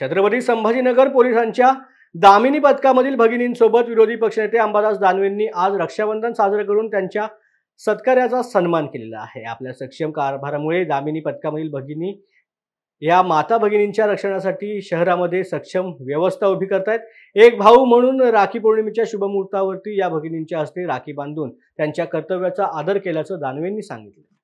छत्रपती संभाजीनगर पोलिसांच्या दामिनी पथकामधील भगिनींसोबत विरोधी पक्षनेते अंबादास दानवेंनी आज रक्षाबंधन साजरं करून त्यांच्या सत्कार्याचा सन्मान केलेला आहे आपल्या सक्षम कारभारामुळे दामिनी पथकामधील भगिनी या माता भगिनींच्या रक्षणासाठी शहरामध्ये सक्षम व्यवस्था उभी करतायत एक भाऊ म्हणून राखी पौर्णिमेच्या शुभमुहूर्तावरती या भगिनींच्या हस्ते राखी बांधून त्यांच्या कर्तव्याचा आदर केल्याचं दानवेंनी सांगितलं